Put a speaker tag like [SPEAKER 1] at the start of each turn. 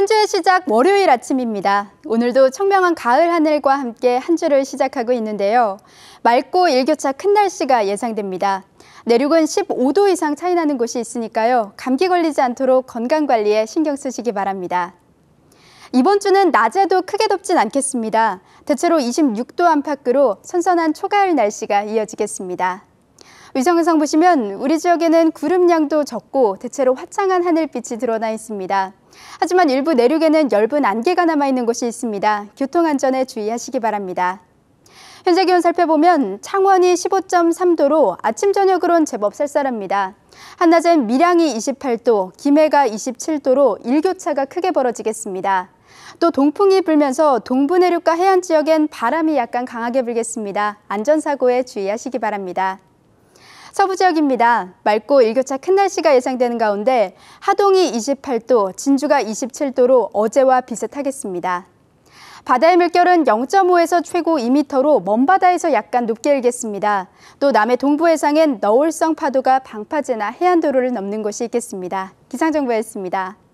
[SPEAKER 1] 한 주의 시작 월요일 아침입니다. 오늘도 청명한 가을 하늘과 함께 한 주를 시작하고 있는데요. 맑고 일교차 큰 날씨가 예상됩니다. 내륙은 15도 이상 차이 나는 곳이 있으니까요. 감기 걸리지 않도록 건강 관리에 신경 쓰시기 바랍니다. 이번 주는 낮에도 크게 덥진 않겠습니다. 대체로 26도 안팎으로 선선한 초가을 날씨가 이어지겠습니다. 위성 영상 보시면 우리 지역에는 구름량도 적고 대체로 화창한 하늘빛이 드러나 있습니다. 하지만 일부 내륙에는 엷은 안개가 남아있는 곳이 있습니다. 교통안전에 주의하시기 바랍니다. 현재 기온 살펴보면 창원이 15.3도로 아침 저녁으론 제법 쌀쌀합니다. 한낮엔 밀양이 28도, 김해가 27도로 일교차가 크게 벌어지겠습니다. 또 동풍이 불면서 동부 내륙과 해안 지역엔 바람이 약간 강하게 불겠습니다. 안전사고에 주의하시기 바랍니다. 서부 지역입니다. 맑고 일교차 큰 날씨가 예상되는 가운데 하동이 28도, 진주가 27도로 어제와 비슷하겠습니다. 바다의 물결은 0.5에서 최고 2m로 먼바다에서 약간 높게 일겠습니다. 또 남해 동부 해상엔 너울성 파도가 방파제나 해안도로를 넘는 곳이 있겠습니다. 기상정보였습니다.